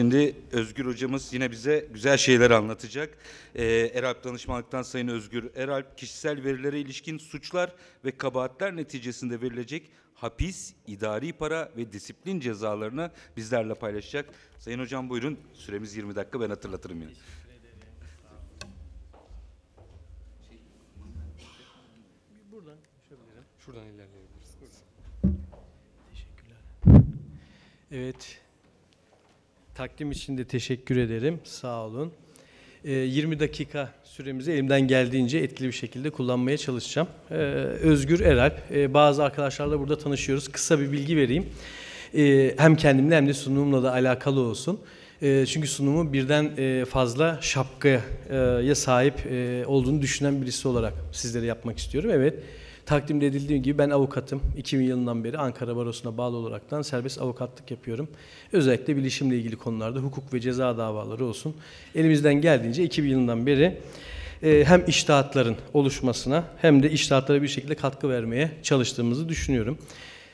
Şimdi Özgür hocamız yine bize güzel şeyler anlatacak. Ee, Eralp Danışmanlık'tan Sayın Özgür Eralp kişisel verilere ilişkin suçlar ve kabahatler neticesinde verilecek hapis, idari para ve disiplin cezalarını bizlerle paylaşacak. Sayın hocam buyurun. Süremiz 20 dakika ben hatırlatırım yine. Evet, takdim için de teşekkür ederim. Sağ olun. 20 ee, dakika süremizi elimden geldiğince etkili bir şekilde kullanmaya çalışacağım. Ee, Özgür Eralp, ee, bazı arkadaşlarla burada tanışıyoruz. Kısa bir bilgi vereyim. hem kendimle hem de sunumumla da alakalı olsun. çünkü sunumu birden e, fazla şapkaya e, sahip e, olduğunu düşünen birisi olarak sizlere yapmak istiyorum. Evet. Takdim edildiğim gibi ben avukatım. 2000 yılından beri Ankara Barosu'na bağlı olaraktan serbest avukatlık yapıyorum. Özellikle bilişimle ilgili konularda hukuk ve ceza davaları olsun. Elimizden geldiğince 2000 yılından beri e, hem iştahatların oluşmasına hem de iştahatlara bir şekilde katkı vermeye çalıştığımızı düşünüyorum.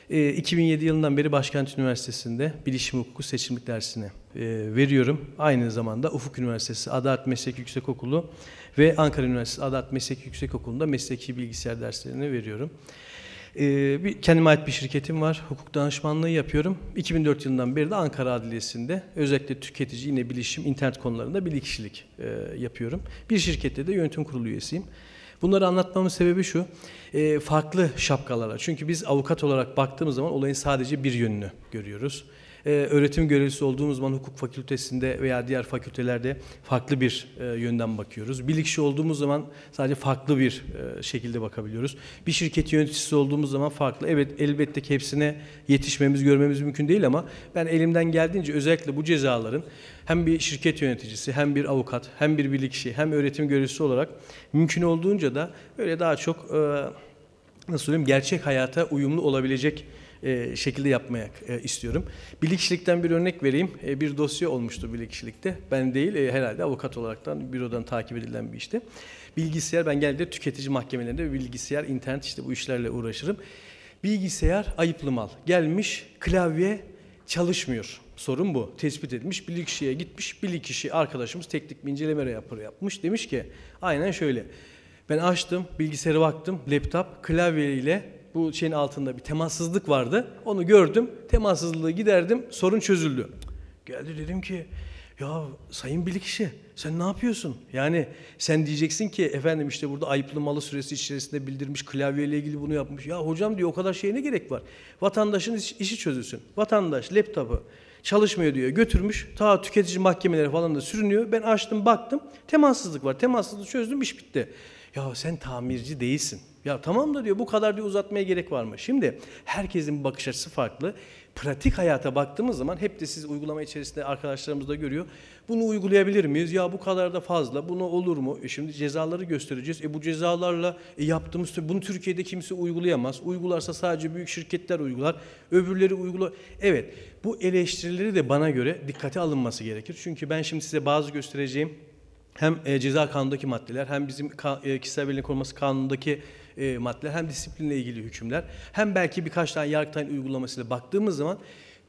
2007 ee, yılından beri Başkent Üniversitesi'nde bilişim hukuku seçimlik dersini e, veriyorum. Aynı zamanda Ufuk Üniversitesi Adalet Meslek Yüksekokulu ve Ankara Üniversitesi Adalet Meslek Yüksekokulu'nda mesleki bilgisayar derslerini veriyorum. Ee, bir, kendime ait bir şirketim var. Hukuk danışmanlığı yapıyorum. 2004 yılından beri de Ankara Adliyesi'nde özellikle tüketici yine bilişim, internet konularında bilgi kişilik e, yapıyorum. Bir şirkette de yönetim kurulu üyesiyim. Bunları anlatmamın sebebi şu, e, farklı şapkalarla. Çünkü biz avukat olarak baktığımız zaman olayın sadece bir yönünü görüyoruz e, öğretim görevlisi olduğumuz zaman hukuk fakültesinde veya diğer fakültelerde farklı bir e, yönden bakıyoruz. kişi olduğumuz zaman sadece farklı bir e, şekilde bakabiliyoruz. Bir şirket yöneticisi olduğumuz zaman farklı. Evet elbette ki hepsine yetişmemiz, görmemiz mümkün değil ama ben elimden geldiğince özellikle bu cezaların hem bir şirket yöneticisi, hem bir avukat, hem bir kişi hem öğretim görevlisi olarak mümkün olduğunca da böyle daha çok e, nasıl söyleyeyim gerçek hayata uyumlu olabilecek e, şekilde yapmaya e, istiyorum. Bilirkişilikten bir örnek vereyim. E, bir dosya olmuştu bilirkişilikte. Ben değil e, herhalde avukat olaraktan bürodan takip edilen bir işte. Bilgisayar ben geldi tüketici mahkemelerinde bilgisayar, internet işte bu işlerle uğraşırım. Bilgisayar ayıplı mal. Gelmiş klavye çalışmıyor. Sorun bu. Tespit etmiş. Bilirkişiye gitmiş. Bilirkişi arkadaşımız teknik bir inceleme raporu yapmış. Demiş ki aynen şöyle. Ben açtım, bilgisayara baktım, laptop klavyeyle bu şeyin altında bir temassızlık vardı. Onu gördüm. Temassızlığı giderdim. Sorun çözüldü. Geldi dedim ki ya sayın bilirkişi sen ne yapıyorsun? Yani sen diyeceksin ki efendim işte burada ayıplı malı süresi içerisinde bildirmiş klavyeyle ilgili bunu yapmış. Ya hocam diyor o kadar şeye ne gerek var? Vatandaşın işi çözülsün. Vatandaş laptopu çalışmıyor diyor götürmüş. Ta tüketici mahkemeleri falan da sürünüyor. Ben açtım baktım temassızlık var. Temassızlığı çözdüm iş bitti. Ya sen tamirci değilsin. Ya tamam da diyor bu kadar diyor uzatmaya gerek var mı? Şimdi herkesin bakış açısı farklı. Pratik hayata baktığımız zaman hep de siz uygulama içerisinde arkadaşlarımız da görüyor. Bunu uygulayabilir miyiz? Ya bu kadar da fazla. Bunu olur mu? E şimdi cezaları göstereceğiz. E bu cezalarla e yaptığımız bunu Türkiye'de kimse uygulayamaz. Uygularsa sadece büyük şirketler uygular. Öbürleri uygular. Evet. Bu eleştirileri de bana göre dikkate alınması gerekir. Çünkü ben şimdi size bazı göstereceğim hem e, ceza kanundaki maddeler hem bizim ka, e, kişisel verilerin koruması kanundaki e, maddeler hem disiplinle ilgili hükümler hem belki birkaç tane yargıtayın uygulamasıyla baktığımız zaman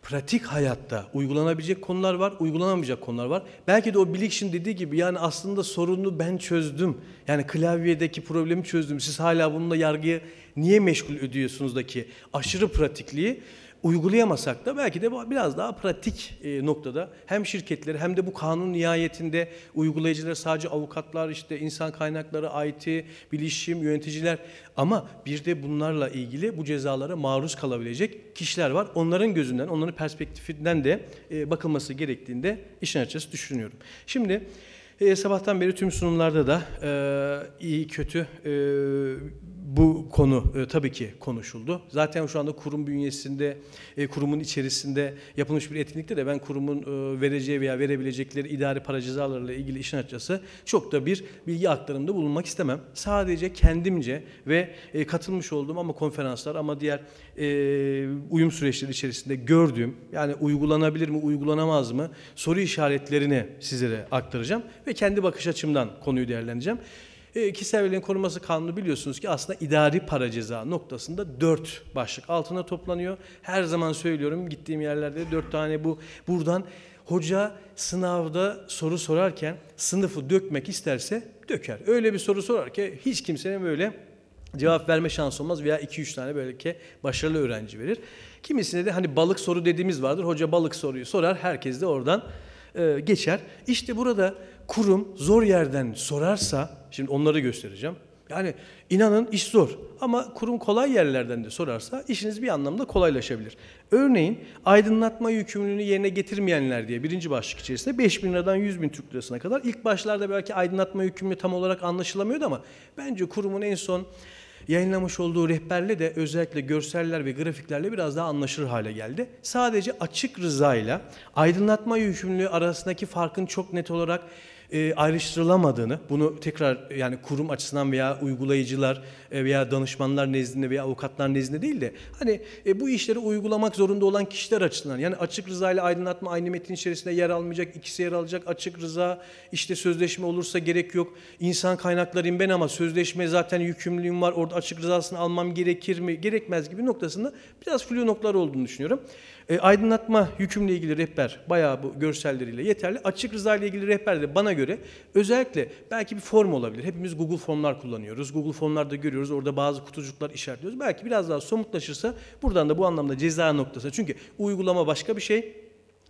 pratik hayatta uygulanabilecek konular var, uygulanamayacak konular var. Belki de o bilikçi'nin dediği gibi yani aslında sorunu ben çözdüm. Yani klavyedeki problemi çözdüm. Siz hala bununla yargıya niye meşgul ediyorsunuzdaki aşırı pratikliği uygulayamasak da belki de biraz daha pratik e, noktada hem şirketleri hem de bu kanun nihayetinde uygulayıcılar sadece avukatlar işte insan kaynakları, IT, bilişim, yöneticiler ama bir de bunlarla ilgili bu cezalara maruz kalabilecek kişiler var. Onların gözünden, onların perspektifinden de e, bakılması gerektiğinde işin açısı düşünüyorum. Şimdi e, sabahtan beri tüm sunumlarda da e, iyi kötü e, bu konu e, tabii ki konuşuldu. Zaten şu anda kurum bünyesinde, e, kurumun içerisinde yapılmış bir etkinlikte de ben kurumun e, vereceği veya verebilecekleri idari para cezalarıyla ilgili işin açısı çok da bir bilgi aktarımında bulunmak istemem. Sadece kendimce ve e, katılmış olduğum ama konferanslar ama diğer e, uyum süreçleri içerisinde gördüğüm yani uygulanabilir mi uygulanamaz mı soru işaretlerini sizlere aktaracağım ve kendi bakış açımdan konuyu değerlendireceğim. E, kişisel verilerin korunması kanunu biliyorsunuz ki aslında idari para ceza noktasında dört başlık altına toplanıyor. Her zaman söylüyorum gittiğim yerlerde dört tane bu buradan hoca sınavda soru sorarken sınıfı dökmek isterse döker. Öyle bir soru sorar ki hiç kimsenin böyle cevap verme şansı olmaz veya iki üç tane böyle belki başarılı öğrenci verir. Kimisine de hani balık soru dediğimiz vardır. Hoca balık soruyu sorar. Herkes de oradan e, geçer. İşte burada kurum zor yerden sorarsa, şimdi onları göstereceğim. Yani inanın iş zor ama kurum kolay yerlerden de sorarsa işiniz bir anlamda kolaylaşabilir. Örneğin aydınlatma yükümlülüğünü yerine getirmeyenler diye birinci başlık içerisinde 5 bin liradan 100 bin Türk lirasına kadar ilk başlarda belki aydınlatma yükümlülüğü tam olarak anlaşılamıyordu ama bence kurumun en son yayınlamış olduğu rehberle de özellikle görseller ve grafiklerle biraz daha anlaşılır hale geldi. Sadece açık rızayla aydınlatma yükümlülüğü arasındaki farkın çok net olarak e, ayrıştırılamadığını, bunu tekrar yani kurum açısından veya uygulayıcılar e, veya danışmanlar nezdinde veya avukatlar nezdinde değil de hani e, bu işleri uygulamak zorunda olan kişiler açısından yani açık rıza ile aydınlatma aynı metin içerisinde yer almayacak, ikisi yer alacak. Açık rıza işte sözleşme olursa gerek yok. İnsan kaynaklarıyım ben ama sözleşme zaten yükümlülüğüm var. Orada açık rızasını almam gerekir mi, gerekmez gibi noktasında biraz flu noktalar olduğunu düşünüyorum. E, aydınlatma yükümle ilgili rehber bayağı bu görselleriyle yeterli. Açık rıza ile ilgili rehber de bana göre özellikle belki bir form olabilir. Hepimiz Google formlar kullanıyoruz. Google formlarda görüyoruz. Orada bazı kutucuklar işaretliyoruz. Belki biraz daha somutlaşırsa buradan da bu anlamda ceza noktası. Çünkü uygulama başka bir şey,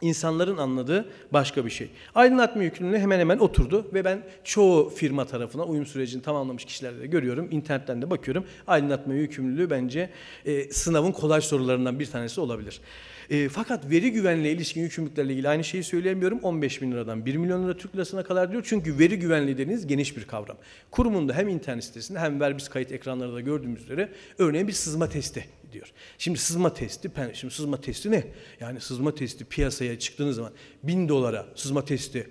insanların anladığı başka bir şey. Aydınlatma yükümlülüğü hemen hemen oturdu ve ben çoğu firma tarafına uyum sürecini tamamlamış kişilerde de görüyorum. İnternetten de bakıyorum. Aydınlatma yükümlülüğü bence e, sınavın kolay sorularından bir tanesi olabilir. E, fakat veri güvenliği ilişkin yükümlülüklerle ilgili aynı şeyi söyleyemiyorum. 15 bin liradan 1 milyon lira Türk lirasına kadar diyor. Çünkü veri güvenliği dediğiniz geniş bir kavram. Kurumunda hem internet sitesinde hem verbis kayıt ekranlarında gördüğümüz üzere örneğin bir sızma testi diyor. Şimdi sızma testi, şimdi sızma testi ne? Yani sızma testi piyasaya çıktığınız zaman bin dolara sızma testi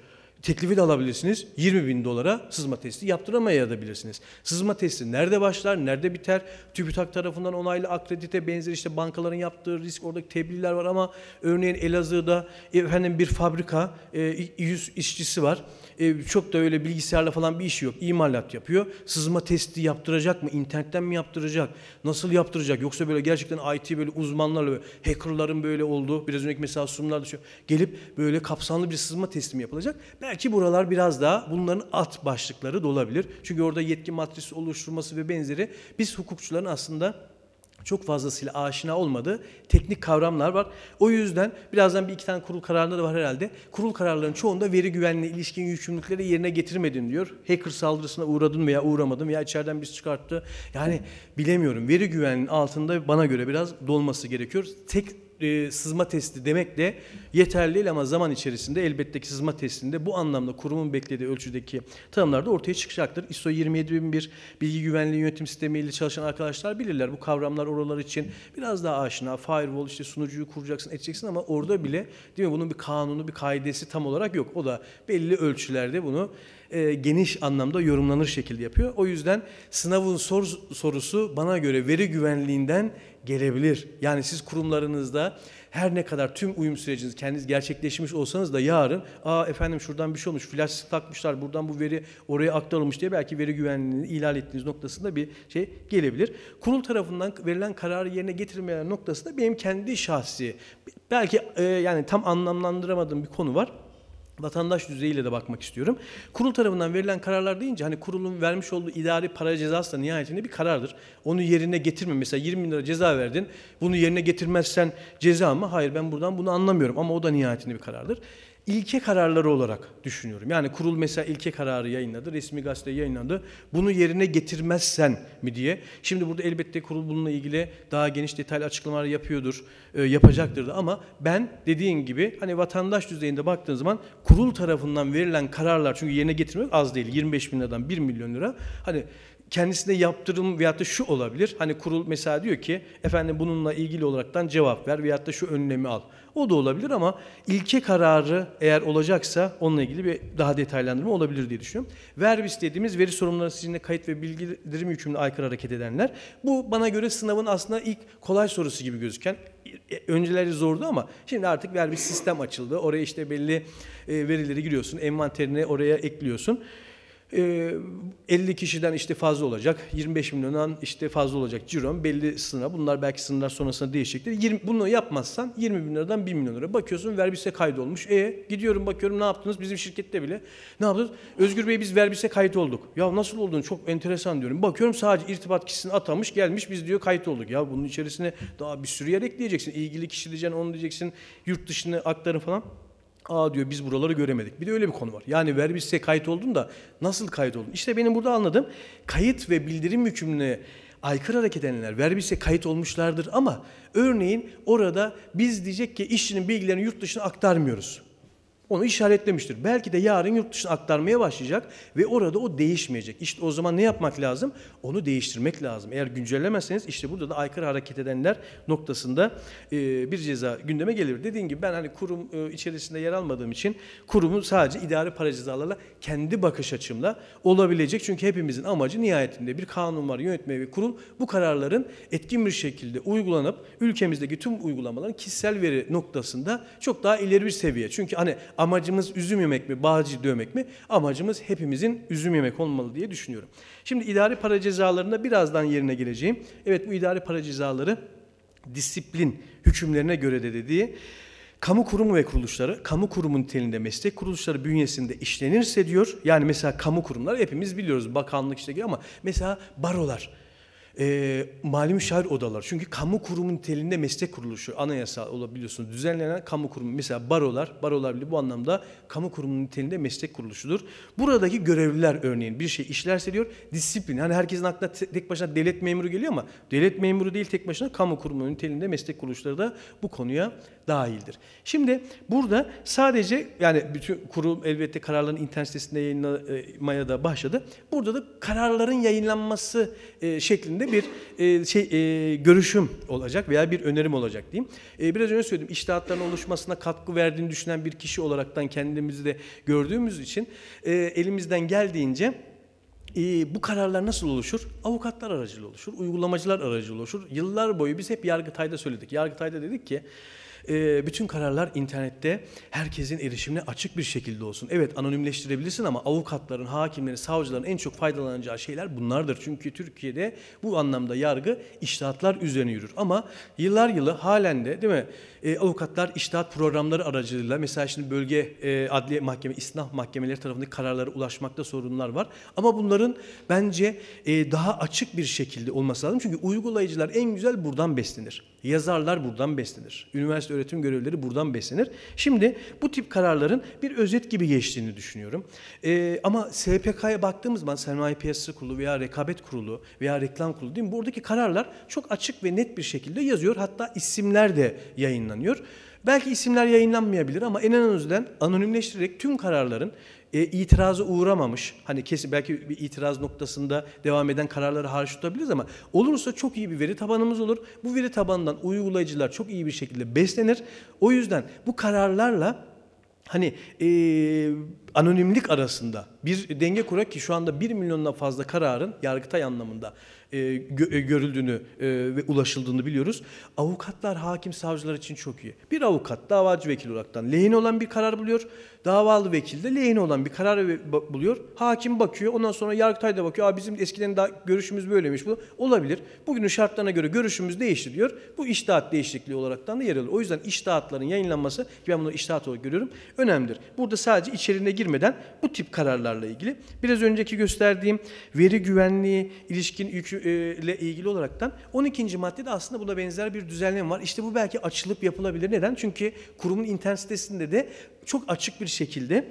teklifi de alabilirsiniz. 20 bin dolara sızma testi yaptıramayabilirsiniz. Sızma testi nerede başlar, nerede biter? TÜBİTAK tarafından onaylı akredite benzer işte bankaların yaptığı risk oradaki tebliğler var ama örneğin Elazığ'da efendim bir fabrika 100 e, işçisi var. E, çok da öyle bilgisayarla falan bir işi yok. İmalat yapıyor. Sızma testi yaptıracak mı? İnternetten mi yaptıracak? Nasıl yaptıracak? Yoksa böyle gerçekten IT böyle uzmanlarla böyle hackerların böyle olduğu biraz önceki mesela sunumlarda gelip böyle kapsamlı bir sızma testi mi yapılacak? Belki Belki buralar biraz daha bunların alt başlıkları da olabilir. Çünkü orada yetki matrisi oluşturması ve benzeri biz hukukçuların aslında çok fazlasıyla aşina olmadığı teknik kavramlar var. O yüzden birazdan bir iki tane kurul kararları var herhalde. Kurul kararlarının çoğunda veri güvenliği ilişkin yükümlülükleri yerine getirmedin diyor. Hacker saldırısına uğradın veya uğramadın veya içeriden biz çıkarttı. Yani bilemiyorum. Veri güvenliğinin altında bana göre biraz dolması gerekiyor. Tek e, sızma testi demek de yeterli değil ama zaman içerisinde elbette ki sızma testinde bu anlamda kurumun beklediği ölçüdeki tanımlar da ortaya çıkacaktır. ISO 27001 bilgi güvenliği yönetim sistemi ile çalışan arkadaşlar bilirler. Bu kavramlar oralar için biraz daha aşina. Firewall işte sunucuyu kuracaksın edeceksin ama orada bile değil mi bunun bir kanunu bir kaidesi tam olarak yok. O da belli ölçülerde bunu e, geniş anlamda yorumlanır şekilde yapıyor. O yüzden sınavın sor, sorusu bana göre veri güvenliğinden gelebilir. Yani siz kurumlarınızda her ne kadar tüm uyum süreciniz kendiniz gerçekleşmiş olsanız da yarın aa efendim şuradan bir şey olmuş flash takmışlar buradan bu veri oraya aktarılmış diye belki veri güvenliğini ihlal ettiğiniz noktasında bir şey gelebilir. Kurul tarafından verilen kararı yerine getirmeyen noktasında benim kendi şahsi belki e, yani tam anlamlandıramadığım bir konu var vatandaş düzeyiyle de bakmak istiyorum. Kurul tarafından verilen kararlar deyince hani kurulun vermiş olduğu idari para cezası da nihayetinde bir karardır. Onu yerine getirme. Mesela 20 bin lira ceza verdin. Bunu yerine getirmezsen ceza mı? Hayır ben buradan bunu anlamıyorum ama o da nihayetinde bir karardır ilke kararları olarak düşünüyorum. Yani kurul mesela ilke kararı yayınladı, resmi gazete yayınlandı. Bunu yerine getirmezsen mi diye. Şimdi burada elbette kurul bununla ilgili daha geniş detaylı açıklamalar yapıyordur, e, yapacaktır da ama ben dediğin gibi hani vatandaş düzeyinde baktığın zaman kurul tarafından verilen kararlar çünkü yerine getirmek az değil. 25 bin liradan 1 milyon lira. Hani kendisine yaptırım veyahut da şu olabilir. Hani kurul mesela diyor ki efendim bununla ilgili olaraktan cevap ver veyahut da şu önlemi al. O da olabilir ama ilke kararı eğer olacaksa onunla ilgili bir daha detaylandırma olabilir diye düşünüyorum. Verbis dediğimiz veri sorumluları sizinle kayıt ve bilgilendirme hükmüne aykırı hareket edenler. Bu bana göre sınavın aslında ilk kolay sorusu gibi gözüken e, e, önceleri zordu ama şimdi artık verbis sistem açıldı. Oraya işte belli e, verileri giriyorsun, envanterine oraya ekliyorsun. 50 ee, kişiden işte fazla olacak, 25 milyondan işte fazla olacak ciron belli sınırlar. Bunlar belki sınırlar sonrasında değişecektir. 20, bunu yapmazsan 20 bin liradan 1 milyon lira. Bakıyorsun verbise kaydolmuş. E gidiyorum bakıyorum ne yaptınız? Bizim şirkette bile ne yaptınız? Özgür Bey biz verbise kayıt olduk. Ya nasıl olduğunu çok enteresan diyorum. Bakıyorum sadece irtibat kişisini atamış gelmiş biz diyor kayıt olduk. Ya bunun içerisine daha bir sürü yer ekleyeceksin. İlgili kişi diyeceksin, onu diyeceksin. Yurt dışını aktarın falan. Aa diyor biz buraları göremedik. Bir de öyle bir konu var. Yani verbiste kayıt oldun da nasıl kayıt oldun? İşte benim burada anladığım kayıt ve bildirim hükmüne aykırı hareket edenler verbise kayıt olmuşlardır ama örneğin orada biz diyecek ki işçinin bilgilerini yurt dışına aktarmıyoruz. Onu işaretlemiştir. Belki de yarın yurt dışına aktarmaya başlayacak ve orada o değişmeyecek. İşte o zaman ne yapmak lazım? Onu değiştirmek lazım. Eğer güncellemezseniz işte burada da aykırı hareket edenler noktasında bir ceza gündeme gelir. Dediğim gibi ben hani kurum içerisinde yer almadığım için kurumu sadece idari para cezalarla kendi bakış açımla olabilecek. Çünkü hepimizin amacı nihayetinde bir kanun var, yönetme ve kurul bu kararların etkin bir şekilde uygulanıp ülkemizdeki tüm uygulamaların kişisel veri noktasında çok daha ileri bir seviye. Çünkü hani amacımız üzüm yemek mi, bağcı dövmek mi? Amacımız hepimizin üzüm yemek olmalı diye düşünüyorum. Şimdi idari para cezalarında birazdan yerine geleceğim. Evet bu idari para cezaları disiplin hükümlerine göre de dediği kamu kurumu ve kuruluşları, kamu kurumun niteliğinde meslek kuruluşları bünyesinde işlenirse diyor. Yani mesela kamu kurumları hepimiz biliyoruz bakanlık işte ama mesela barolar e, mali müşavir odalar. Çünkü kamu kurumu niteliğinde meslek kuruluşu anayasa olabiliyorsun. Düzenlenen kamu kurumu mesela barolar, barolar bile bu anlamda kamu kurumu niteliğinde meslek kuruluşudur. Buradaki görevliler örneğin bir şey işlerse diyor disiplin. Hani herkesin aklına tek başına devlet memuru geliyor ama devlet memuru değil tek başına kamu kurumu niteliğinde meslek kuruluşları da bu konuya dahildir. Şimdi burada sadece yani bütün kurum elbette kararların internet sitesinde yayınlamaya e, da başladı. Burada da kararların yayınlanması e, şeklinde bir e, şey e, görüşüm olacak veya bir önerim olacak diyeyim. E, biraz önce söyledim iştihatların oluşmasına katkı verdiğini düşünen bir kişi olaraktan kendimizi de gördüğümüz için e, elimizden geldiğince e, bu kararlar nasıl oluşur? Avukatlar aracılığı oluşur, uygulamacılar aracılığı oluşur. Yıllar boyu biz hep Yargıtay'da söyledik. Yargıtay'da dedik ki e, bütün kararlar internette herkesin erişimine açık bir şekilde olsun. Evet anonimleştirebilirsin ama avukatların, hakimlerin, savcıların en çok faydalanacağı şeyler bunlardır. Çünkü Türkiye'de bu anlamda yargı iştahatlar üzerine yürür. Ama yıllar yılı halen de değil mi e, avukatlar iştahat programları aracılığıyla mesela şimdi bölge e, adliye mahkeme, istinaf mahkemeleri tarafındaki kararlara ulaşmakta sorunlar var. Ama bunların bence e, daha açık bir şekilde olması lazım. Çünkü uygulayıcılar en güzel buradan beslenir. Yazarlar buradan beslenir. Üniversite öğretim görevlileri buradan beslenir. Şimdi bu tip kararların bir özet gibi geçtiğini düşünüyorum. E, ama SPK'ya baktığımız zaman Sermaye Piyasası Kurulu veya Rekabet Kurulu veya Reklam Kurulu değil mi? Buradaki kararlar çok açık ve net bir şekilde yazıyor. Hatta isimler de yayınlanıyor yayınlanıyor. Belki isimler yayınlanmayabilir ama en azından anonimleştirerek tüm kararların e, itirazı uğramamış. Hani kesin belki bir itiraz noktasında devam eden kararları hariç tutabiliriz ama olursa çok iyi bir veri tabanımız olur. Bu veri tabanından uygulayıcılar çok iyi bir şekilde beslenir. O yüzden bu kararlarla hani e, anonimlik arasında bir denge kurak ki şu anda 1 milyondan fazla kararın Yargıtay anlamında e, gö e, görüldüğünü e, ve ulaşıldığını biliyoruz. Avukatlar hakim savcılar için çok iyi. Bir avukat davacı vekil olaraktan lehine olan bir karar buluyor. Davalı vekil de lehine olan bir karar buluyor. Hakim bakıyor. Ondan sonra Yargıtay da bakıyor. Aa, bizim eskiden daha görüşümüz böyleymiş. Bu olabilir. Bugünün şartlarına göre görüşümüz değişti diyor. Bu iştahat değişikliği olaraktan da yer alıyor. O yüzden iştahatların yayınlanması ki ben bunu iştahat olarak görüyorum. Önemlidir. Burada sadece içeriğine gir girmeden bu tip kararlarla ilgili biraz önceki gösterdiğim veri güvenliği ilişkin e, ile ilgili olaraktan 12. maddede aslında buna benzer bir düzenleme var. İşte bu belki açılıp yapılabilir. Neden? Çünkü kurumun internet sitesinde de çok açık bir şekilde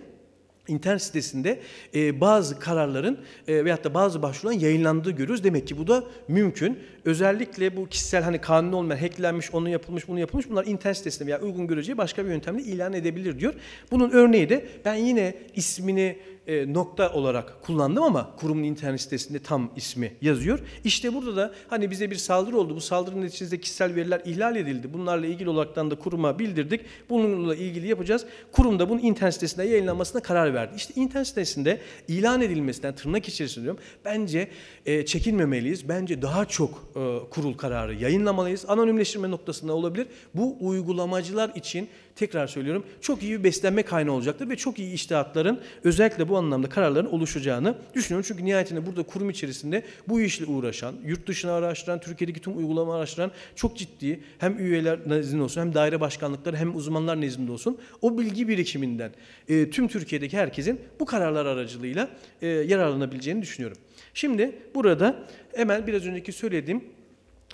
internet sitesinde e, bazı kararların e, veyahut da bazı başvuruların yayınlandığı görüyoruz. Demek ki bu da mümkün özellikle bu kişisel hani kanun olmayan hacklenmiş, onun yapılmış, bunu yapılmış bunlar internet sitesinde veya uygun göreceği başka bir yöntemle ilan edebilir diyor. Bunun örneği de ben yine ismini e, nokta olarak kullandım ama kurumun internet sitesinde tam ismi yazıyor. İşte burada da hani bize bir saldırı oldu. Bu saldırının neticesinde kişisel veriler ihlal edildi. Bunlarla ilgili olaraktan da kuruma bildirdik. Bununla ilgili yapacağız. Kurum da bunun internet sitesinde yayınlanmasına karar verdi. İşte internet sitesinde ilan edilmesinden tırnak içerisinde diyorum. Bence e, çekinmemeliyiz. Bence daha çok e, kurul kararı yayınlamalıyız. Anonimleştirme noktasında olabilir. Bu uygulamacılar için tekrar söylüyorum çok iyi bir beslenme kaynağı olacaktır ve çok iyi iştihatların özellikle bu anlamda kararların oluşacağını düşünüyorum. Çünkü nihayetinde burada kurum içerisinde bu işle uğraşan, yurt dışına araştıran, Türkiye'deki tüm uygulama araştıran çok ciddi hem üyeler nezdinde olsun hem daire başkanlıkları hem uzmanlar nezdinde olsun o bilgi birikiminden e, tüm Türkiye'deki herkesin bu kararlar aracılığıyla e, yararlanabileceğini düşünüyorum. Şimdi burada hemen biraz önceki söylediğim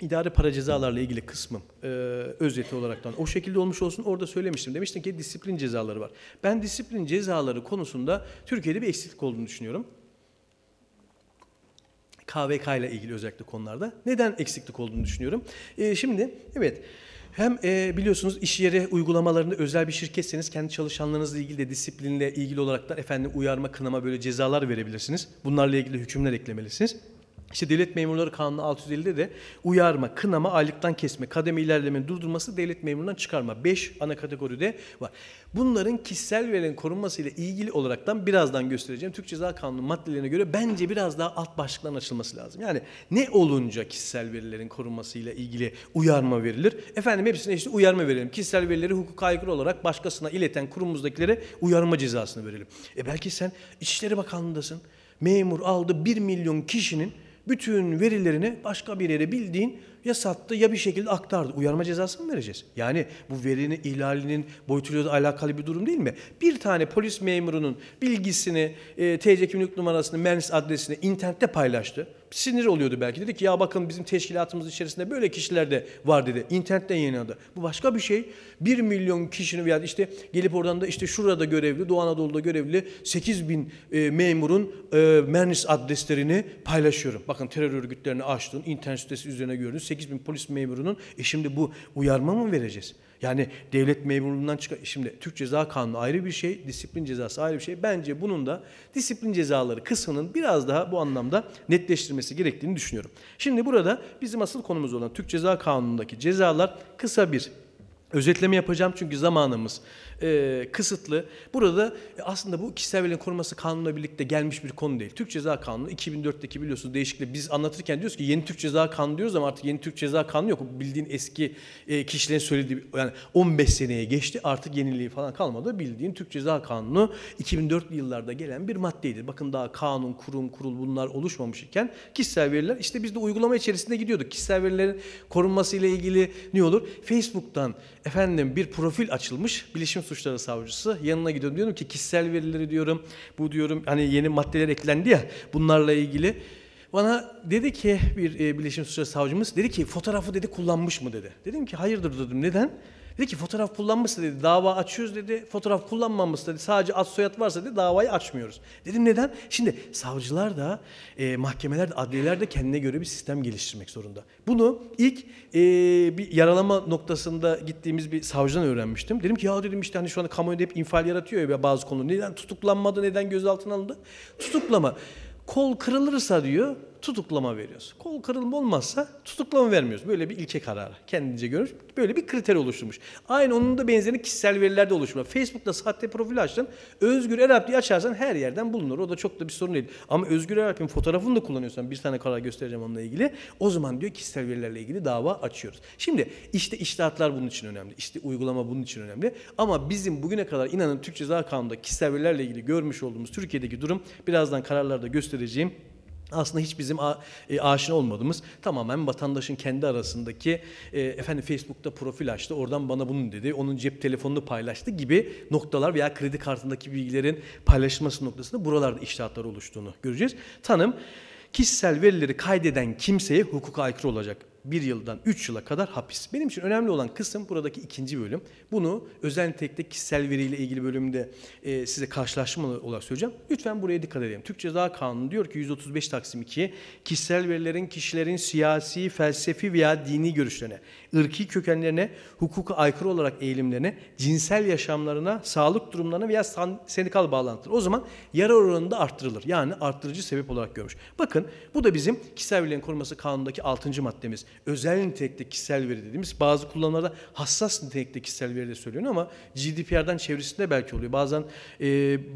idari para cezalarla ilgili kısmım e, özeti olaraktan o şekilde olmuş olsun orada söylemiştim. Demiştim ki disiplin cezaları var. Ben disiplin cezaları konusunda Türkiye'de bir eksiklik olduğunu düşünüyorum. KVK ile ilgili özellikle konularda. Neden eksiklik olduğunu düşünüyorum. E, şimdi evet... Hem e, biliyorsunuz iş yeri uygulamalarında özel bir şirketseniz kendi çalışanlarınızla ilgili de disiplinle ilgili olarak da efendim uyarma, kınama böyle cezalar verebilirsiniz. Bunlarla ilgili hükümler eklemelisiniz. İşte Devlet Memurları Kanunu 650'de de uyarma, kınama, aylıktan kesme, kademe ilerleme durdurması, devlet memurundan çıkarma. beş ana kategoride var. Bunların kişisel verilerin korunması ile ilgili olaraktan birazdan göstereceğim. Türk Ceza Kanunu maddelerine göre bence biraz daha alt başlıkların açılması lazım. Yani ne olunca kişisel verilerin korunması ile ilgili uyarma verilir? Efendim hepsine işte uyarma verelim. Kişisel verileri hukuka aykırı olarak başkasına ileten kurumumuzdakilere uyarma cezasını verelim. E belki sen İçişleri Bakanlığı'ndasın. Memur aldı 1 milyon kişinin bütün verilerini başka bir yere bildiğin ya sattı ya bir şekilde aktardı. Uyarma cezası mı vereceğiz? Yani bu verinin ihlalinin boyutuyla da alakalı bir durum değil mi? Bir tane polis memurunun bilgisini, e, TC kimlik numarasını, mens adresini internette paylaştı sinir oluyordu belki. Dedi ki ya bakın bizim teşkilatımız içerisinde böyle kişiler de var dedi. İnternetten yayınladı. Bu başka bir şey. 1 milyon kişinin veya işte gelip oradan da işte şurada görevli, Doğu Anadolu'da görevli 8 bin e, memurun e, Mernis adreslerini paylaşıyorum. Bakın terör örgütlerini açtın, internet sitesi üzerine gördün. 8 bin polis memurunun e şimdi bu uyarma mı vereceğiz? Yani devlet memurluğundan çıkan, şimdi Türk Ceza Kanunu ayrı bir şey, disiplin cezası ayrı bir şey. Bence bunun da disiplin cezaları kısmının biraz daha bu anlamda netleştirmesi gerektiğini düşünüyorum. Şimdi burada bizim asıl konumuz olan Türk Ceza Kanunu'ndaki cezalar kısa bir Özetleme yapacağım çünkü zamanımız e, kısıtlı. Burada e, aslında bu kişisel verilerin korunması kanunla birlikte gelmiş bir konu değil. Türk Ceza Kanunu 2004'teki biliyorsunuz değişiklik. Biz anlatırken diyoruz ki yeni Türk Ceza Kanunu diyoruz ama artık yeni Türk Ceza Kanunu yok. Bildiğin eski e, kişilerin söylediği yani 15 seneye geçti artık yeniliği falan kalmadı. Bildiğin Türk Ceza Kanunu 2004'lü yıllarda gelen bir maddeydi. Bakın daha kanun, kurum, kurul bunlar oluşmamış iken kişisel veriler işte biz de uygulama içerisinde gidiyorduk. Kişisel verilerin korunması ile ilgili ne olur? Facebook'tan efendim bir profil açılmış bilişim suçları savcısı. Yanına gidiyorum diyorum ki kişisel verileri diyorum. Bu diyorum hani yeni maddeler eklendi ya bunlarla ilgili. Bana dedi ki bir e, bilişim suçları savcımız dedi ki fotoğrafı dedi kullanmış mı dedi. Dedim ki hayırdır dedim neden? Dedi ki fotoğraf kullanmışsa dedi dava açıyoruz dedi. Fotoğraf kullanmamışsa dedi sadece ad soyad varsa dedi davayı açmıyoruz. Dedim neden? Şimdi savcılar da e, mahkemeler de adliyeler de kendine göre bir sistem geliştirmek zorunda. Bunu ilk e, bir yaralama noktasında gittiğimiz bir savcıdan öğrenmiştim. Dedim ki ya dedim işte hani şu anda kamuoyunda hep infial yaratıyor ya bazı konu. Neden tutuklanmadı, neden gözaltına alındı? Tutuklama. Kol kırılırsa diyor tutuklama veriyoruz. Kol kırılma olmazsa tutuklama vermiyoruz. Böyle bir ilke kararı kendince görür. Böyle bir kriter oluşturmuş. Aynı onun da benzerini kişisel verilerde oluşturmuş. Facebook'ta sahte profil açtın. Özgür Erap diye açarsan her yerden bulunur. O da çok da bir sorun değil. Ama Özgür Erap'ın fotoğrafını da kullanıyorsan bir tane karar göstereceğim onunla ilgili. O zaman diyor kişisel verilerle ilgili dava açıyoruz. Şimdi işte iştahatlar bunun için önemli. İşte uygulama bunun için önemli. Ama bizim bugüne kadar inanın Türk Ceza Kanunu'nda kişisel verilerle ilgili görmüş olduğumuz Türkiye'deki durum birazdan kararlarda göstereceğim aslında hiç bizim a, e, aşina olmadığımız tamamen vatandaşın kendi arasındaki e, efendim Facebook'ta profil açtı oradan bana bunu dedi onun cep telefonunu paylaştı gibi noktalar veya kredi kartındaki bilgilerin paylaşılması noktasında buralarda iştahatlar oluştuğunu göreceğiz. Tanım kişisel verileri kaydeden kimseye hukuka aykırı olacak bir yıldan üç yıla kadar hapis. Benim için önemli olan kısım buradaki ikinci bölüm. Bunu özel nitelikte kişisel veriyle ilgili bölümde e, size karşılaşma olarak söyleyeceğim. Lütfen buraya dikkat edelim. Türk Ceza Kanunu diyor ki 135 Taksim 2 kişisel verilerin kişilerin siyasi, felsefi veya dini görüşlerine, ırki kökenlerine, hukuka aykırı olarak eğilimlerine, cinsel yaşamlarına, sağlık durumlarına veya sendikal bağlantıları. O zaman yara oranında arttırılır. Yani arttırıcı sebep olarak görmüş. Bakın bu da bizim kişisel verilerin koruması kanundaki 6. maddemiz özel nitelikte kişisel veri dediğimiz bazı kullanımlarda hassas nitelikte kişisel veri de söylüyor ama GDPR'den çevresinde belki oluyor. Bazen e,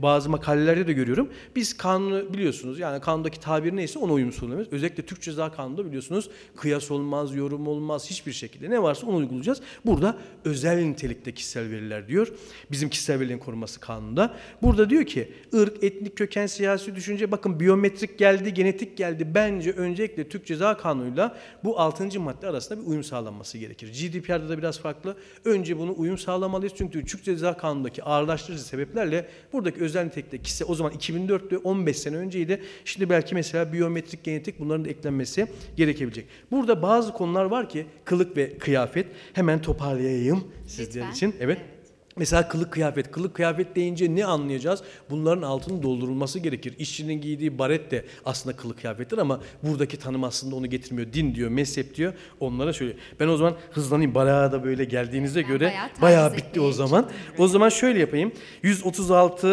bazı makalelerde de görüyorum. Biz kanunu biliyorsunuz yani kanundaki tabir neyse ona uyum sağlamıyoruz. Özellikle Türk Ceza Kanunu'nda biliyorsunuz kıyas olmaz, yorum olmaz hiçbir şekilde ne varsa onu uygulayacağız. Burada özel nitelikte kişisel veriler diyor. Bizim kişisel verilerin korunması kanununda. Burada diyor ki ırk, etnik köken, siyasi düşünce bakın biyometrik geldi, genetik geldi. Bence öncelikle Türk Ceza Kanunu'yla bu altın 6. madde arasında bir uyum sağlanması gerekir. GDPR'de de biraz farklı. Önce bunu uyum sağlamalıyız. Çünkü Türk Ceza Kanunu'ndaki ağırlaştırıcı sebeplerle buradaki özel nitelikte kişi o zaman 2004'lü 15 sene önceydi. Şimdi belki mesela biyometrik, genetik bunların da eklenmesi gerekebilecek. Burada bazı konular var ki kılık ve kıyafet. Hemen toparlayayım sizler için. Evet. evet. Mesela kılık kıyafet. Kılık kıyafet deyince ne anlayacağız? Bunların altının doldurulması gerekir. İşçinin giydiği baret de aslında kılık kıyafettir ama buradaki tanım aslında onu getirmiyor. Din diyor, mezhep diyor. Onlara şöyle. Ben o zaman hızlanayım. Bayağı da böyle geldiğinize göre bayağı, bayağı bitti o zaman. O zaman şöyle yapayım. 136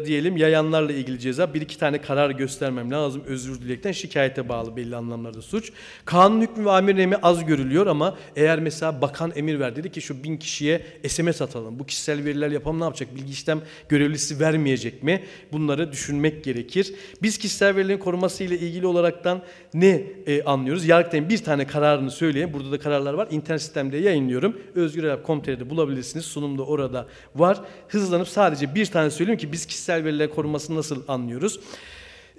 e, diyelim yayanlarla ilgili ceza. Bir iki tane karar göstermem lazım. Özür dilekten şikayete bağlı belli anlamlarda suç. Kanun hükmü ve amir az görülüyor ama eğer mesela bakan emir verdi dedi ki şu bin kişiye SMS atalım. Bu kişi kişisel veriler yapan ne yapacak? Bilgi işlem görevlisi vermeyecek mi? Bunları düşünmek gerekir. Biz kişisel verilerin koruması ile ilgili olaraktan ne e, anlıyoruz? Yargıtay'ın bir tane kararını söyleyeyim. Burada da kararlar var. İnternet sistemde yayınlıyorum. Özgürerap.com.tr'de bulabilirsiniz. Sunumda orada var. Hızlanıp sadece bir tane söyleyeyim ki biz kişisel verilerin korumasını nasıl anlıyoruz?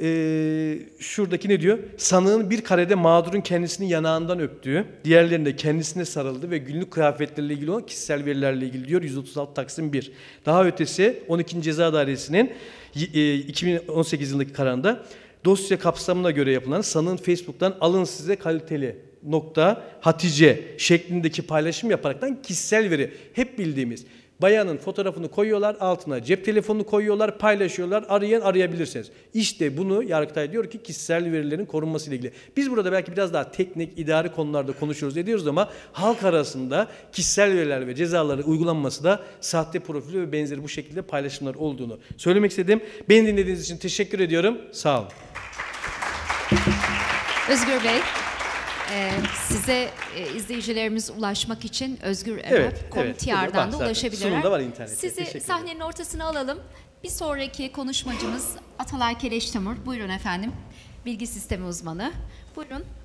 e, şuradaki ne diyor? Sanığın bir karede mağdurun kendisini yanağından öptüğü, diğerlerinde kendisine sarıldı ve günlük kıyafetlerle ilgili olan kişisel verilerle ilgili diyor 136 Taksim 1. Daha ötesi 12. Ceza Dairesi'nin e, 2018 yılındaki kararında dosya kapsamına göre yapılan sanığın Facebook'tan alın size kaliteli nokta Hatice şeklindeki paylaşım yaparaktan kişisel veri hep bildiğimiz Bayanın fotoğrafını koyuyorlar altına cep telefonunu koyuyorlar paylaşıyorlar arayan arayabilirsiniz. İşte bunu Yargıtay diyor ki kişisel verilerin korunması ile ilgili. Biz burada belki biraz daha teknik idari konularda konuşuyoruz ediyoruz ama halk arasında kişisel veriler ve cezaları uygulanması da sahte profili ve benzeri bu şekilde paylaşımlar olduğunu söylemek istedim. Beni dinlediğiniz için teşekkür ediyorum. Sağ olun. Özgür Bey. Ee, size e, izleyicilerimiz ulaşmak için Özgür Evet, evet. da ulaşabilirler. var Sizi sahnenin ortasına alalım. Bir sonraki konuşmacımız Atalay Keleştemur. Buyurun efendim. Bilgi sistemi uzmanı. Buyurun.